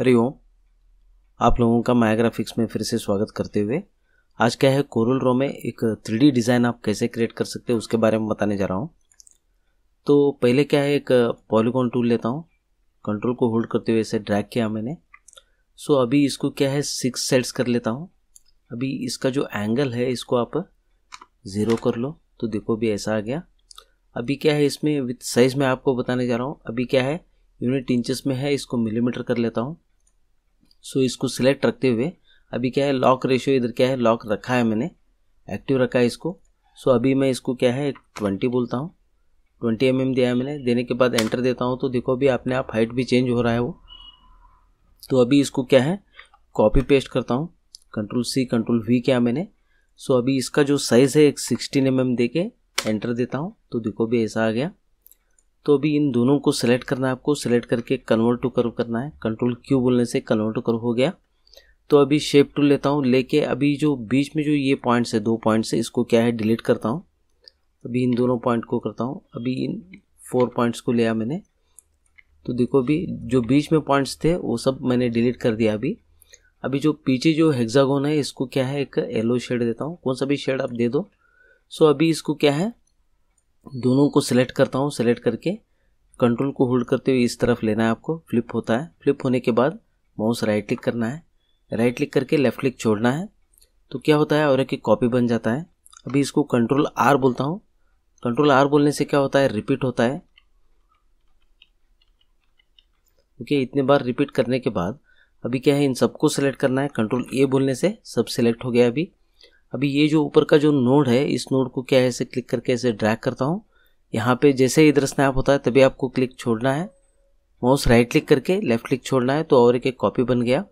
हरिओम ओम आप लोगों का माया ग्राफिक्स में फिर से स्वागत करते हुए आज क्या है कोरल रो में एक थ्री डिज़ाइन आप कैसे क्रिएट कर सकते हैं उसके बारे में बताने जा रहा हूँ तो पहले क्या है एक पॉलीकॉन टूल लेता हूँ कंट्रोल को होल्ड करते हुए इसे ड्रैग किया मैंने सो अभी इसको क्या है सिक्स सेट्स कर लेता हूँ अभी इसका जो एंगल है इसको आप ज़ीरो कर लो तो देखो भी ऐसा आ गया अभी क्या है इसमें विथ साइज़ में आपको बताने जा रहा हूँ अभी क्या है यूनिट इंचेस में है इसको मिलीमीटर कर लेता हूँ सो इसको सिलेक्ट रखते हुए अभी क्या है लॉक रेशियो इधर क्या है लॉक रखा है मैंने एक्टिव रखा है इसको सो अभी मैं इसको क्या है ट्वेंटी बोलता हूँ ट्वेंटी एम दिया है मैंने देने के बाद एंटर देता हूँ तो देखो अभी अपने आप हाइट भी चेंज हो रहा है वो तो अभी इसको क्या है कॉपी पेस्ट करता हूँ कंट्रोल सी कंट्रोल वी क्या मैंने सो अभी इसका जो साइज़ है एक सिक्सटीन एम एम दे के एंटर देता हूँ तो देखो भी ऐसा आ गया तो अभी इन दोनों को सिलेक्ट करना है आपको सेलेक्ट करके कन्वर्ट टू कर्व करना है कंट्रोल क्यू बोलने से कन्वर्ट टू कर्व हो गया तो अभी शेप टू लेता हूँ लेके अभी जो बीच में जो ये पॉइंट्स है दो पॉइंट्स है इसको क्या है डिलीट करता हूँ अभी इन दोनों पॉइंट को करता हूँ अभी इन फोर पॉइंट्स को लिया मैंने तो देखो अभी जो बीच में पॉइंट्स थे वो सब मैंने डिलीट कर दिया अभी अभी जो पीछे जो हेक्सागोन है इसको क्या है एक येलो शेड देता हूँ कौन सा भी शेड आप दे दो सो अभी इसको क्या है दोनों को सिलेक्ट करता हूँ सिलेक्ट करके कंट्रोल को होल्ड करते हुए इस तरफ लेना है आपको फ्लिप होता है फ्लिप होने के बाद माउस राइट क्लिक करना है राइट क्लिक करके लेफ्ट क्लिक छोड़ना है तो क्या होता है और एक कॉपी बन जाता है अभी इसको कंट्रोल आर बोलता हूँ कंट्रोल आर बोलने से क्या होता है रिपीट होता है ओके okay, इतने बार रिपीट करने के बाद अभी क्या है इन सबको सेलेक्ट करना है कंट्रोल ए बोलने से सब सेलेक्ट हो गया अभी अभी ये जो ऊपर का जो नोड है इस नोड को क्या है इसे क्लिक करके ऐसे ड्रैग करता हूँ यहाँ पे जैसे इधर स्नैप होता है तभी आपको क्लिक छोड़ना है माउस राइट क्लिक करके लेफ्ट क्लिक छोड़ना है तो और एक एक कॉपी बन गया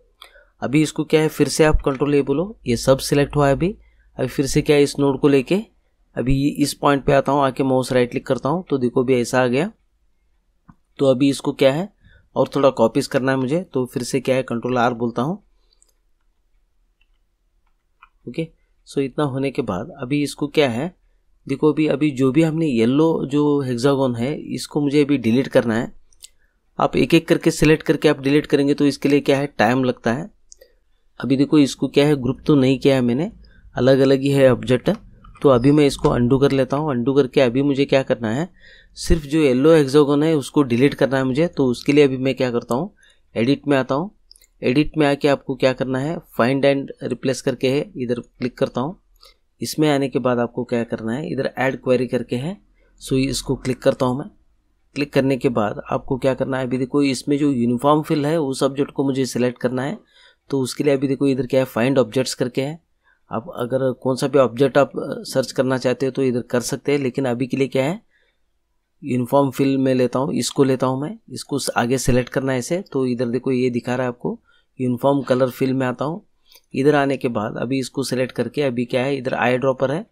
अभी इसको क्या है फिर से आप कंट्रोल ए बोलो ये सब सिलेक्ट हुआ है अभी अभी फिर से क्या है इस नोड को लेके अभी इस पॉइंट पे आता हूँ आके माउस राइट क्लिक करता हूँ तो देखो भी ऐसा आ गया तो अभी इसको क्या है और थोड़ा कॉपीज करना है मुझे तो फिर से क्या है कंट्रोल आर बोलता हूँ ओके okay? सो इतना होने के बाद अभी इसको क्या है देखो अभी अभी जो भी हमने येलो जो हेक्सागोन है इसको मुझे अभी डिलीट करना है आप एक एक करके सेलेक्ट करके आप डिलीट करेंगे तो इसके लिए क्या है टाइम लगता है अभी देखो इसको क्या है ग्रुप तो नहीं किया है मैंने अलग अलग ही है ऑब्जेक्ट तो अभी मैं इसको अंडू कर लेता हूँ अंडू करके अभी मुझे क्या करना है सिर्फ जो येल्लो हेक्सागोन है उसको डिलीट करना है मुझे तो उसके लिए अभी मैं क्या करता हूँ एडिट में आता हूँ एडिट में आके आपको क्या करना है फाइंड एंड रिप्लेस करके है इधर क्लिक करता हूँ इसमें आने के बाद आपको क्या करना है इधर ऐड क्वेरी करके है सो इसको क्लिक करता हूँ मैं क्लिक करने के बाद आपको क्या करना है अभी देखो इसमें जो यूनिफॉर्म फिल है उस ऑब्जेक्ट को मुझे सिलेक्ट करना है तो उसके लिए अभी देखो इधर क्या है फाइंड ऑब्जेक्ट्स करके है आप अगर कौन सा भी ऑब्जेक्ट आप सर्च करना चाहते हो तो इधर कर सकते हैं लेकिन अभी के लिए क्या है यूनिफॉर्म फिल में लेता हूँ इसको लेता हूँ मैं इसको आगे सेलेक्ट करना है इसे तो इधर देखो ये दिखा रहा है आपको यूनिफॉर्म कलर फिल में आता हूँ इधर आने के बाद अभी इसको सेलेक्ट करके अभी क्या है इधर आई ड्रॉपर है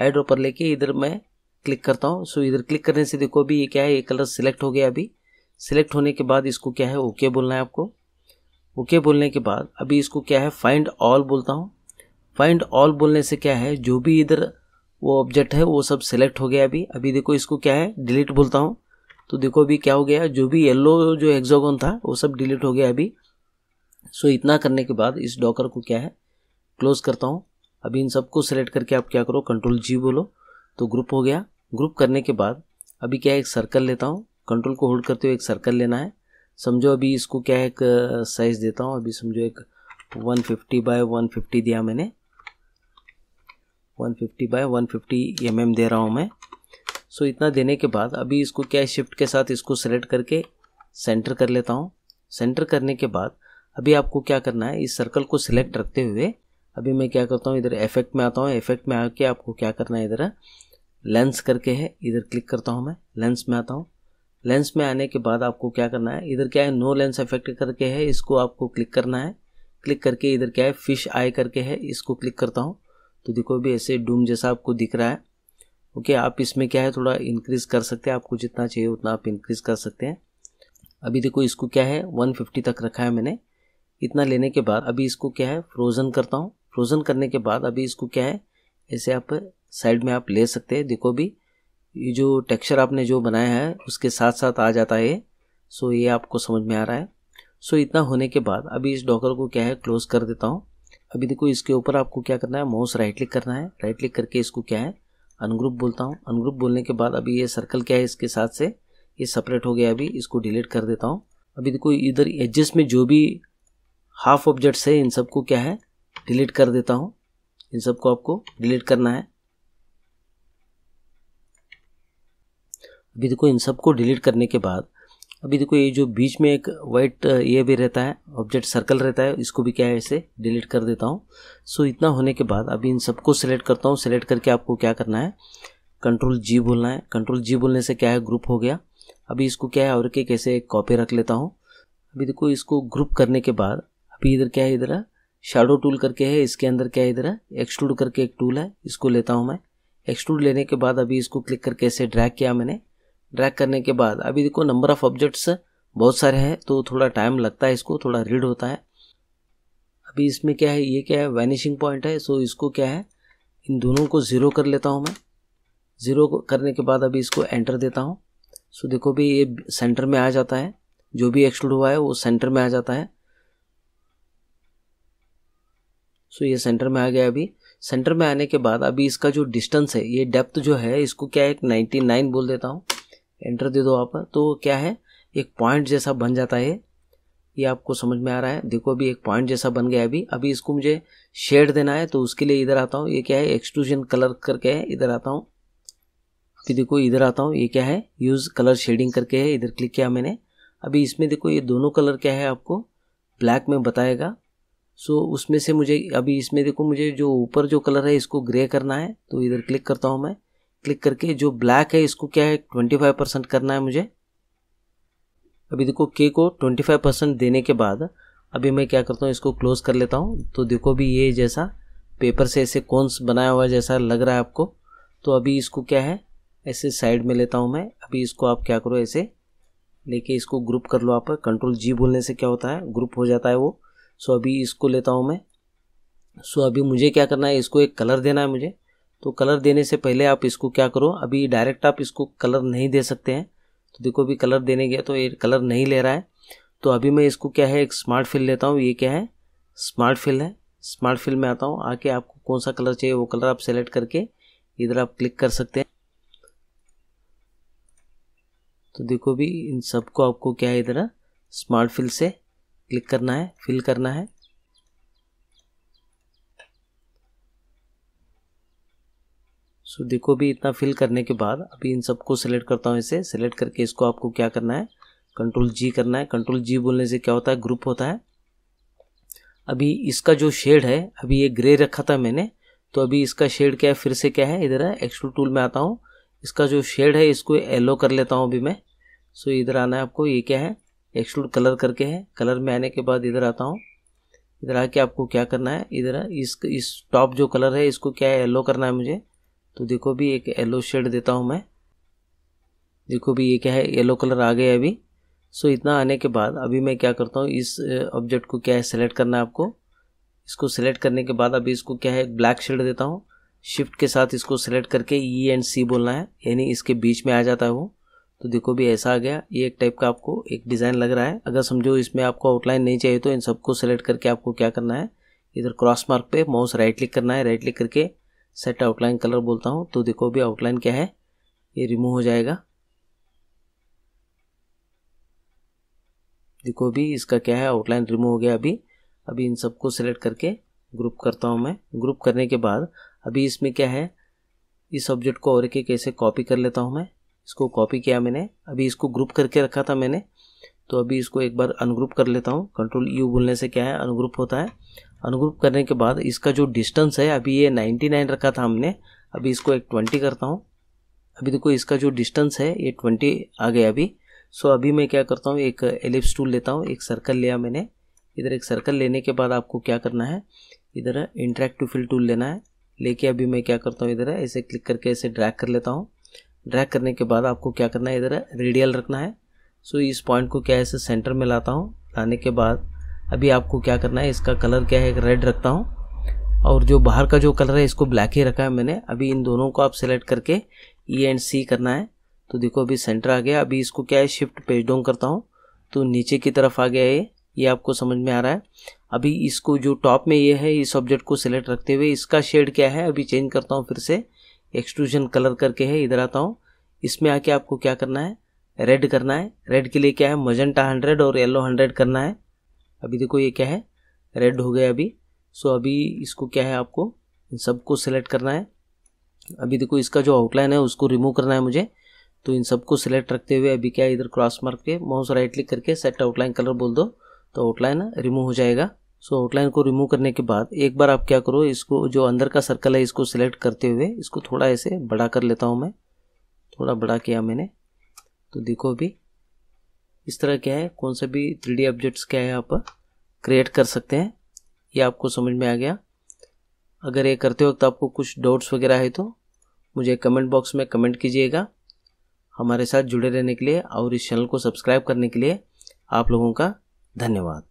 आई ड्रॉपर लेके इधर मैं क्लिक करता हूँ सो इधर क्लिक करने से देखो अभी ये क्या है ये कलर सेलेक्ट हो गया अभी सिलेक्ट होने के बाद इसको क्या है ओके बोलना है आपको ओके बोलने के बाद अभी इसको क्या है फाइंड ऑल बोलता हूँ फाइंड ऑल बोलने से क्या है जो भी इधर वो ऑब्जेक्ट है वो सब सेलेक्ट हो गया अभी अभी देखो इसको क्या है डिलीट बोलता हूँ तो देखो अभी क्या हो गया जो भी येल्लो जो एग्जोगन था वो सब डिलीट हो गया अभी सो so, इतना करने के बाद इस डॉकर को क्या है क्लोज करता हूँ अभी इन सबको सेलेक्ट करके आप क्या करो कंट्रोल जी बोलो तो ग्रुप हो गया ग्रुप करने के बाद अभी क्या है एक सर्कल लेता हूँ कंट्रोल को होल्ड करते हुए एक सर्कल लेना है समझो अभी इसको क्या एक साइज देता हूँ अभी समझो एक 150 फिफ्टी बाय वन दिया मैंने 150 फिफ्टी बाय वन फिफ्टी दे रहा हूँ मैं सो so, इतना देने के बाद अभी इसको क्या शिफ्ट के साथ इसको सेलेक्ट करके सेंटर कर लेता हूँ सेंटर करने के बाद अभी आपको क्या करना है इस सर्कल को सिलेक्ट रखते हुए अभी मैं क्या करता हूँ इधर इफेक्ट में आता हूँ इफेक्ट में आके आपको क्या करना है इधर लेंस करके है इधर क्लिक करता हूँ मैं लेंस में आता हूँ लेंस में आने के बाद आपको क्या करना है इधर क्या है नो लेंस इफेक्ट करके है इसको आपको क्लिक करना है क्लिक करके इधर क्या है फिश आई करके है इसको क्लिक करता हूँ तो देखो भी ऐसे डूम जैसा आपको दिख रहा है ओके आप इसमें क्या है थोड़ा इंक्रीज़ कर सकते हैं आपको जितना चाहिए उतना आप इंक्रीज़ कर सकते हैं अभी देखो इसको क्या है 150 तक रखा है मैंने इतना लेने के बाद अभी इसको क्या है फ्रोज़न करता हूँ फ्रोज़न करने के बाद अभी इसको क्या है ऐसे आप साइड में आप ले सकते हैं देखो अभी ये जो टेक्सचर आपने जो बनाया है उसके साथ साथ आ जाता है ये सो ये आपको समझ में आ रहा है सो इतना होने के बाद अभी इस डॉकर को क्या है क्लोज कर देता हूँ अभी देखो इसके ऊपर आपको क्या करना है माउस राइट क्लिक करना है राइट क्लिक करके इसको क्या है अनग्रुप बोलता हूँ अनग्रुप बोलने के बाद अभी ये सर्कल क्या है इसके साथ से ये सेपरेट हो गया अभी इसको डिलीट कर देता हूँ अभी देखो इधर एडजस्ट में जो भी हाफ ऑब्जेक्ट्स है इन सबको क्या है डिलीट कर देता हूँ इन सबको आपको डिलीट करना है अभी देखो इन सबको डिलीट करने के बाद अभी देखो ये जो बीच में एक वाइट ये भी रहता है ऑब्जेक्ट सर्कल रहता है इसको भी क्या है इसे डिलीट कर देता हूँ सो इतना होने के बाद अभी इन सबको सेलेक्ट करता हूँ सेलेक्ट करके आपको क्या करना है कंट्रोल जी बोलना है कंट्रोल जी बोलने से क्या है ग्रुप हो गया अभी इसको क्या है और के कैसे कॉपी रख लेता हूँ अभी देखो इसको ग्रुप करने के बाद अभी इधर क्या है इधर शेडो टूल करके है इसके अंदर क्या है इधर एक्सट्रूड करके एक टूल है इसको लेता हूँ मैं एक्सट्रूड लेने के बाद अभी इसको क्लिक करके ऐसे ड्रैग किया मैंने ड्रैग करने के बाद अभी देखो नंबर ऑफ ऑब्जेक्ट्स बहुत सारे हैं तो थोड़ा टाइम लगता है इसको थोड़ा रीड होता है अभी इसमें क्या है ये क्या है वैनिशिंग पॉइंट है सो इसको क्या है इन दोनों को ज़ीरो कर लेता हूँ मैं ज़ीरो करने के बाद अभी इसको एंटर देता हूँ सो देखो भी ये सेंटर में आ जाता है जो भी एक्सट्रूड हुआ है वो सेंटर में आ जाता है सो ये सेंटर में आ गया अभी सेंटर में आने के बाद अभी इसका जो डिस्टेंस है ये डेप्थ जो है इसको क्या है नाइन्टी नाइन बोल देता हूँ एंटर दे दो आप तो क्या है एक पॉइंट जैसा बन जाता है ये आपको समझ में आ रहा है देखो अभी एक पॉइंट जैसा बन गया अभी अभी इसको मुझे शेड देना है तो उसके लिए इधर आता हूँ ये क्या है एक्सट्रूजन कलर करके है इधर आता हूँ फिर देखो इधर आता हूँ ये क्या है यूज़ कलर शेडिंग करके है इधर क्लिक किया मैंने अभी इसमें देखो ये दोनों कलर क्या है आपको ब्लैक में बताएगा सो so, उसमें से मुझे अभी इसमें देखो मुझे जो ऊपर जो कलर है इसको ग्रे करना है तो इधर क्लिक करता हूँ मैं क्लिक करके जो ब्लैक है इसको क्या है ट्वेंटी फाइव परसेंट करना है मुझे अभी देखो के को ट्वेंटी फाइव परसेंट देने के बाद अभी मैं क्या करता हूँ इसको क्लोज कर लेता हूँ तो देखो अभी ये जैसा पेपर से ऐसे कॉन्स बनाया हुआ जैसा लग रहा है आपको तो अभी इसको क्या है ऐसे साइड में लेता हूँ मैं अभी इसको आप क्या करो ऐसे लेके इसको ग्रुप कर लो आप कंट्रोल जी बोलने से क्या होता है ग्रुप हो जाता है वो सो अभी इसको लेता हूँ मैं सो अभी मुझे क्या करना है इसको एक कलर देना है मुझे तो कलर देने से पहले आप इसको क्या करो अभी डायरेक्ट आप इसको कलर नहीं दे सकते हैं तो देखो अभी कलर देने गया तो ये कलर नहीं ले रहा है तो अभी मैं इसको क्या है एक स्मार्ट फिल लेता हूँ ये क्या है स्मार्ट फिल है स्मार्ट फिल में आता हूँ आके आपको कौन सा कलर चाहिए वो कलर आप सेलेक्ट करके इधर आप क्लिक कर सकते हैं तो देखो भी इन सबको आपको क्या है इधर स्मार्ट फिल से क्लिक करना है फिल करना है सो देखो भी इतना फिल करने के बाद अभी इन सबको सेलेक्ट करता हूँ इसे सेलेक्ट करके इसको आपको क्या करना है कंट्रोल जी करना है कंट्रोल जी बोलने से क्या होता है ग्रुप होता है अभी इसका जो शेड है अभी ये ग्रे रखा था मैंने तो अभी इसका शेड क्या है फिर से क्या है इधर है एक्सट्रू टूल में आता हूँ इसका जो शेड है इसको येलो कर लेता हूँ अभी मैं सो इधर आना है आपको ये क्या है एक्सक्लूड कलर करके है कलर में आने के बाद इधर आता हूँ इधर आके आपको क्या करना है इधर इस इस टॉप जो कलर है इसको क्या है येलो करना है मुझे तो देखो भी एक येलो शेड देता हूँ मैं देखो भी ये क्या है येलो कलर आ गया अभी सो इतना आने के बाद अभी मैं क्या करता हूँ इस ऑब्जेक्ट को क्या है सेलेक्ट करना है आपको इसको सेलेक्ट करने के बाद अभी इसको क्या है ब्लैक शेड देता हूँ शिफ्ट के साथ इसको सेलेक्ट करके ई एंड सी बोलना है यानी इसके बीच में आ जाता है वो तो देखो भी ऐसा आ गया ये एक टाइप का आपको एक डिज़ाइन लग रहा है अगर समझो इसमें आपको आउटलाइन नहीं चाहिए तो इन सबको सेलेक्ट करके आपको क्या करना है इधर क्रॉस मार्क पे माउस राइट क्लिक करना है राइट क्लिक करके सेट आउटलाइन कलर बोलता हूँ तो देखो भी आउटलाइन क्या है ये रिमूव हो जाएगा देखो भी इसका क्या है आउटलाइन रिमूव हो गया अभी अभी इन सबको सेलेक्ट करके ग्रुप करता हूँ मैं ग्रुप करने के बाद अभी इसमें क्या है इस ऑब्जेक्ट को और के कैसे कॉपी कर लेता हूँ मैं इसको कॉपी किया मैंने अभी इसको ग्रुप करके रखा था मैंने तो अभी इसको एक बार अनग्रुप कर लेता हूँ कंट्रोल यू बोलने से क्या है अनग्रुप होता है अनग्रुप करने के बाद इसका जो डिस्टेंस है अभी ये 99 रखा था हमने अभी इसको एक 20 करता हूँ अभी देखो इसका जो डिस्टेंस है ये 20 आ गया अभी सो अभी मैं क्या करता हूँ एक एलिप्स टूल लेता हूँ एक सर्कल लिया मैंने इधर एक सर्कल लेने के बाद आपको क्या करना है इधर इंट्रैक्टिव फिल टूल लेना है लेके अभी मैं क्या करता हूँ इधर ऐसे क्लिक करके ऐसे ड्रैग कर लेता हूँ ड्रैग करने के बाद आपको क्या करना है इधर रेडियल रखना है सो so, इस पॉइंट को क्या है इसे सेंटर में लाता हूँ लाने के बाद अभी आपको क्या करना है इसका कलर क्या है रेड रखता हूँ और जो बाहर का जो कलर है इसको ब्लैक ही रखा है मैंने अभी इन दोनों को आप सेलेक्ट करके ई एंड सी करना है तो देखो अभी सेंटर आ गया अभी इसको क्या है शिफ्ट पेज डाउन करता हूँ तो नीचे की तरफ आ गया ये ये आपको समझ में आ रहा है अभी इसको जो टॉप में ये है इस ऑब्जेक्ट को सिलेक्ट रखते हुए इसका शेड क्या है अभी चेंज करता हूँ फिर से एक्सट्रूजन कलर करके है इधर आता हूँ इसमें आके आपको क्या करना है रेड करना है रेड के लिए क्या है मजेंटा हंड्रेड और येलो हंड्रेड करना है अभी देखो ये क्या है रेड हो गया अभी सो अभी इसको क्या है आपको इन सबको सेलेक्ट करना है अभी देखो इसका जो आउटलाइन है उसको रिमूव करना है मुझे तो इन सबको सिलेक्ट रखते हुए अभी क्या इधर क्रॉस मार्क के माउस राइट क्लिक करके सेट आउटलाइन कलर बोल दो तो आउटलाइन रिमूव हो जाएगा सो आउटलाइन को रिमूव करने के बाद एक बार आप क्या करो इसको जो अंदर का सर्कल है इसको सिलेक्ट करते हुए इसको थोड़ा ऐसे बड़ा कर लेता हूँ मैं थोड़ा बड़ा किया मैंने तो देखो अभी इस तरह क्या है कौन सा भी थ्री ऑब्जेक्ट्स क्या है आप क्रिएट कर सकते हैं ये आपको समझ में आ गया अगर ये करते वक्त आपको कुछ डाउट्स वगैरह है तो मुझे कमेंट बॉक्स में कमेंट कीजिएगा हमारे साथ जुड़े रहने के लिए और इस चैनल को सब्सक्राइब करने के लिए आप लोगों का धन्यवाद